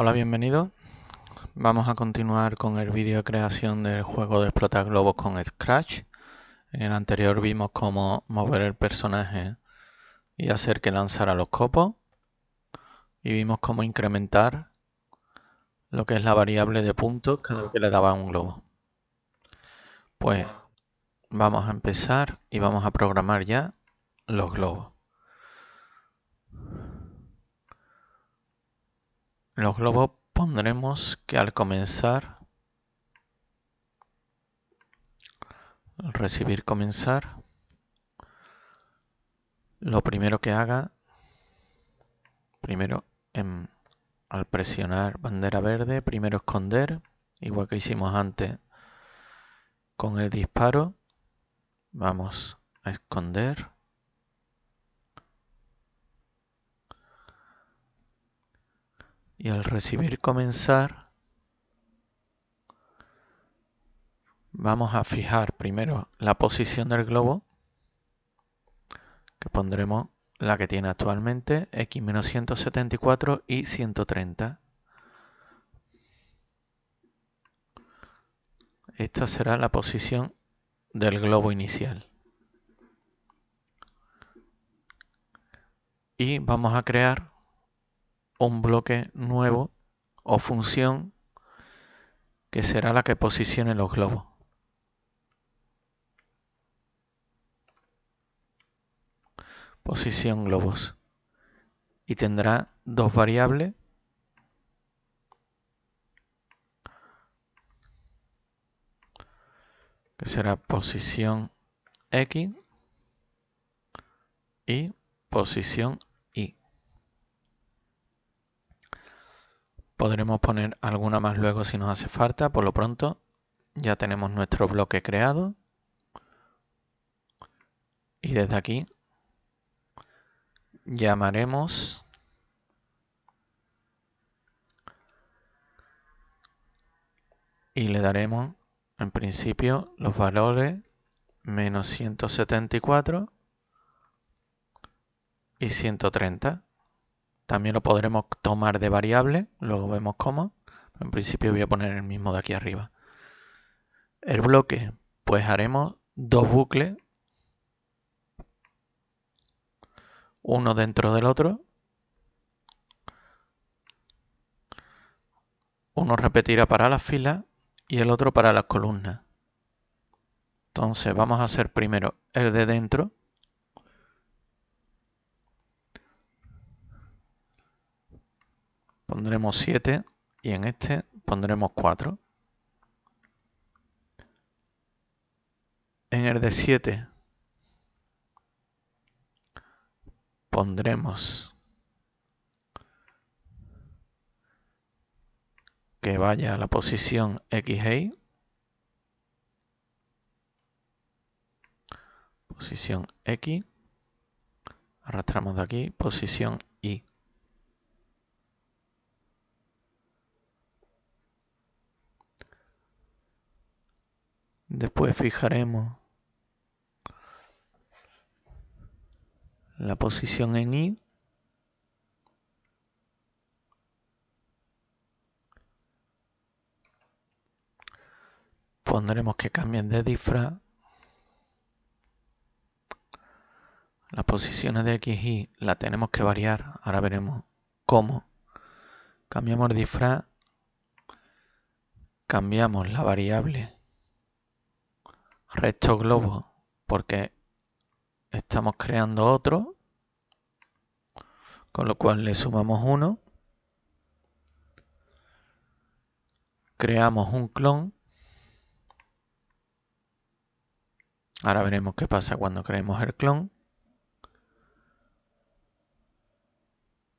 Hola, bienvenido. Vamos a continuar con el vídeo de creación del juego de explotar globos con Scratch. En el anterior vimos cómo mover el personaje y hacer que lanzara los copos. Y vimos cómo incrementar lo que es la variable de puntos cada que le daba un globo. Pues vamos a empezar y vamos a programar ya los globos. los globos pondremos que al comenzar recibir comenzar lo primero que haga primero al presionar bandera verde primero esconder igual que hicimos antes con el disparo vamos a esconder Y al recibir comenzar, vamos a fijar primero la posición del globo, que pondremos la que tiene actualmente, X-174 y 130. Esta será la posición del globo inicial. Y vamos a crear un bloque nuevo o función que será la que posicione los globos. Posición globos. Y tendrá dos variables. Que será posición X y posición Podremos poner alguna más luego si nos hace falta. Por lo pronto ya tenemos nuestro bloque creado. Y desde aquí llamaremos y le daremos en principio los valores menos 174 y 130. También lo podremos tomar de variable, luego vemos cómo. En principio voy a poner el mismo de aquí arriba. El bloque, pues haremos dos bucles, uno dentro del otro. Uno repetirá para las filas y el otro para las columnas. Entonces vamos a hacer primero el de dentro pondremos 7 y en este pondremos 4. En el de 7 pondremos que vaya a la posición XY, e posición X, arrastramos de aquí, posición Después fijaremos la posición en Y. Pondremos que cambien de disfraz. Las posiciones de X y la tenemos que variar. Ahora veremos cómo. Cambiamos el disfraz. Cambiamos la variable resto globo porque estamos creando otro, con lo cual le sumamos uno, creamos un clon, ahora veremos qué pasa cuando creemos el clon,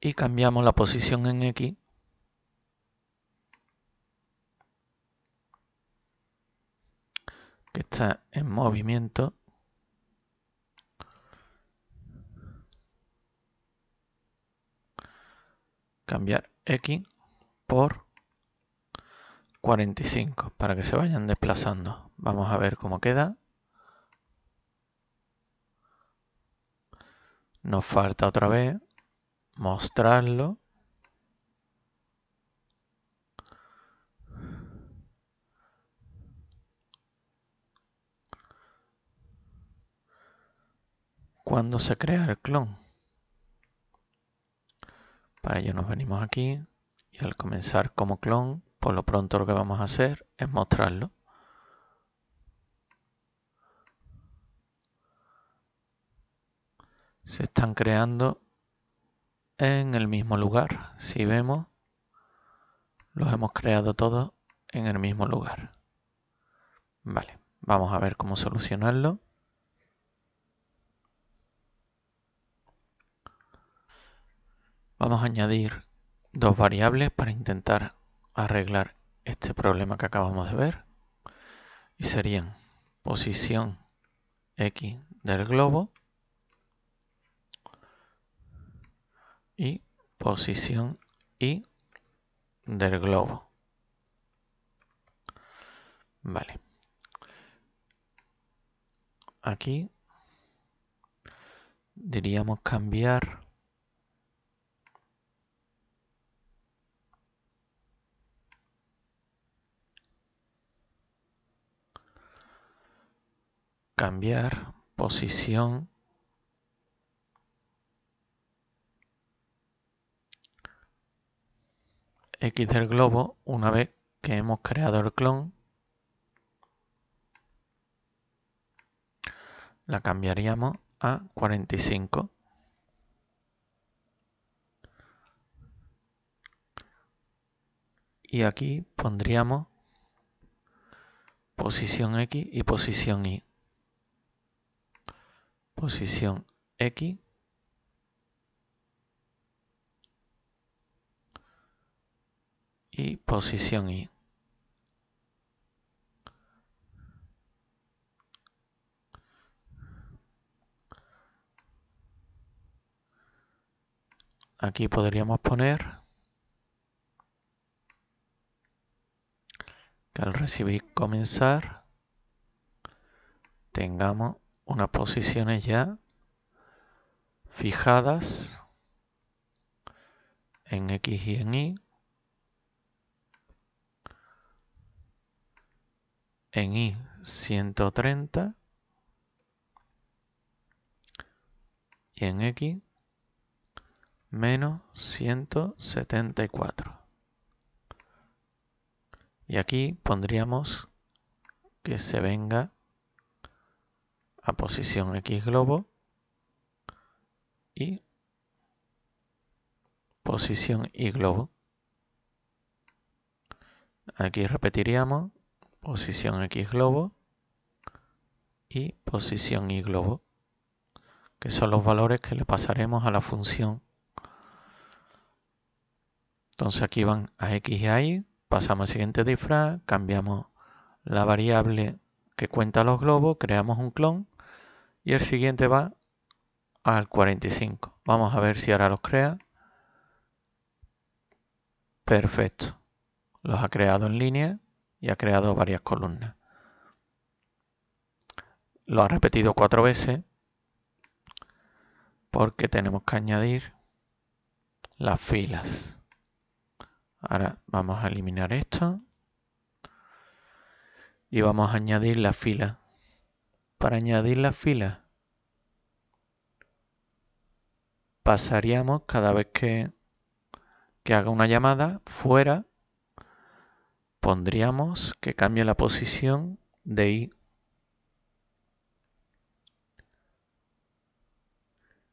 y cambiamos la posición en X está en movimiento. Cambiar X por 45 para que se vayan desplazando. Vamos a ver cómo queda. Nos falta otra vez mostrarlo. ¿Cuándo se crea el clon? Para ello nos venimos aquí y al comenzar como clon, por lo pronto lo que vamos a hacer es mostrarlo. Se están creando en el mismo lugar. Si vemos, los hemos creado todos en el mismo lugar. Vale, vamos a ver cómo solucionarlo. Vamos a añadir dos variables para intentar arreglar este problema que acabamos de ver. Y serían posición X del globo y posición Y del globo. Vale. Aquí diríamos cambiar cambiar posición X del globo una vez que hemos creado el clon. La cambiaríamos a 45. Y aquí pondríamos posición X y posición Y posición X. Y posición Y. Aquí podríamos poner que al recibir comenzar tengamos unas posiciones ya fijadas en X y en Y. En Y 130 y en X menos 174. Y aquí pondríamos que se venga a posición X globo y posición Y globo. Aquí repetiríamos posición X globo y posición Y globo, que son los valores que le pasaremos a la función. Entonces aquí van a X y a pasamos al siguiente disfraz, cambiamos la variable que cuenta los globos, creamos un clon y el siguiente va al 45. Vamos a ver si ahora los crea. Perfecto. Los ha creado en línea y ha creado varias columnas. Lo ha repetido cuatro veces porque tenemos que añadir las filas. Ahora vamos a eliminar esto y vamos a añadir la fila. Para añadir la fila pasaríamos cada vez que, que haga una llamada fuera, pondríamos que cambie la posición de i.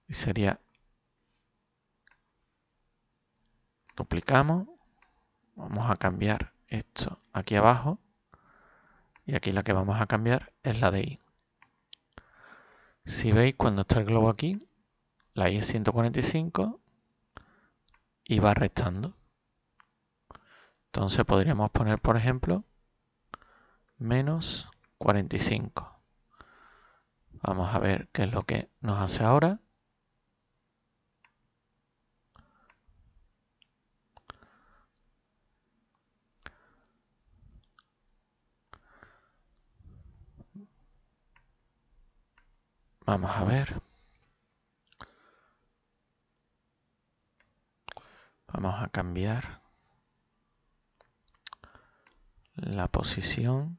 Y sería duplicamos, vamos a cambiar esto aquí abajo y aquí la que vamos a cambiar es la de i. Si veis, cuando está el globo aquí, la i es 145 y va restando. Entonces podríamos poner, por ejemplo, menos 45. Vamos a ver qué es lo que nos hace ahora. Vamos a ver. Vamos a cambiar la posición.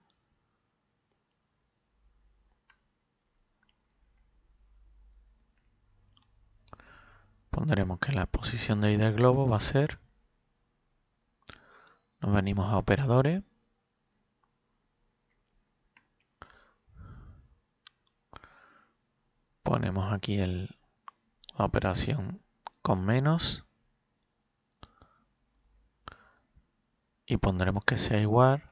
Pondremos que la posición de ahí del globo va a ser. Nos venimos a operadores. ponemos aquí el, operación con menos y pondremos que sea igual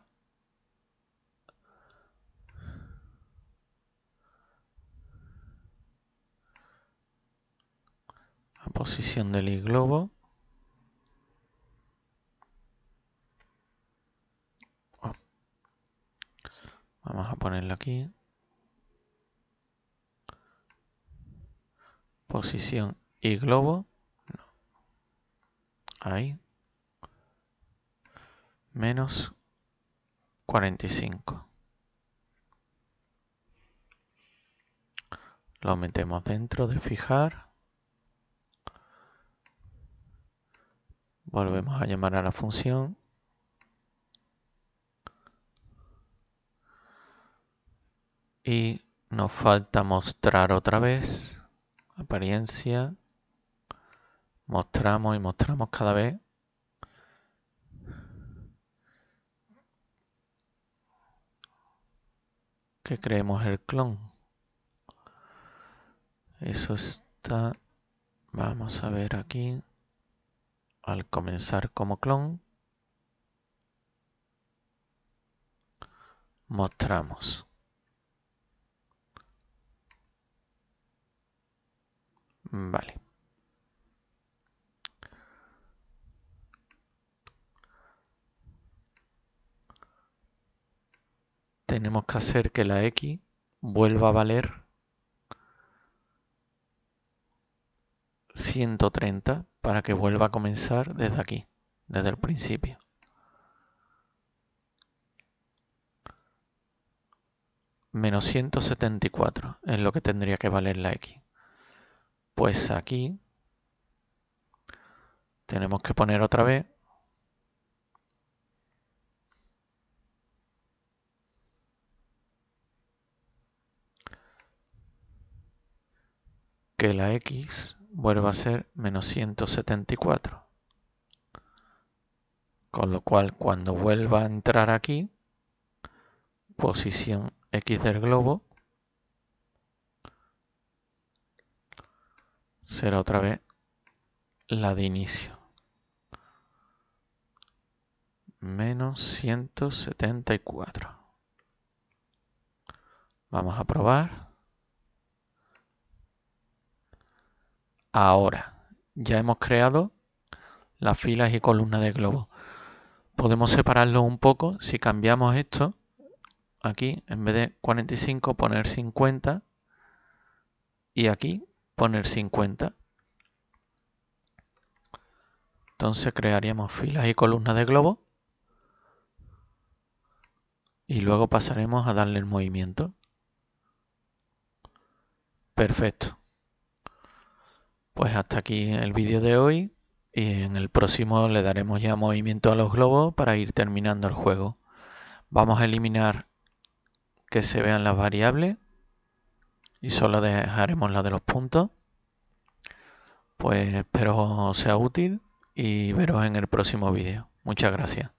a posición del globo oh. Vamos a ponerlo aquí. posición y globo. No. Ahí. Menos 45. Lo metemos dentro de fijar. Volvemos a llamar a la función. Y nos falta mostrar otra vez apariencia, mostramos y mostramos cada vez que creemos el clon. Eso está, vamos a ver aquí, al comenzar como clon, mostramos. Mm. Vale. Tenemos que hacer que la X vuelva a valer 130 para que vuelva a comenzar desde aquí, desde el principio. Menos 174 es lo que tendría que valer la X. Pues aquí tenemos que poner otra vez que la x vuelva a ser menos 174. Con lo cual, cuando vuelva a entrar aquí, posición x del globo, será otra vez la de inicio. Menos 174. Vamos a probar. Ahora, ya hemos creado las filas y columnas de globo. Podemos separarlo un poco si cambiamos esto. Aquí, en vez de 45, poner 50. Y aquí, poner 50. Entonces crearíamos filas y columnas de globo. Y luego pasaremos a darle el movimiento. Perfecto. Pues hasta aquí el vídeo de hoy. Y en el próximo le daremos ya movimiento a los globos para ir terminando el juego. Vamos a eliminar que se vean las variables y solo dejaremos la de los puntos. Pues espero sea útil y veros en el próximo vídeo. Muchas gracias.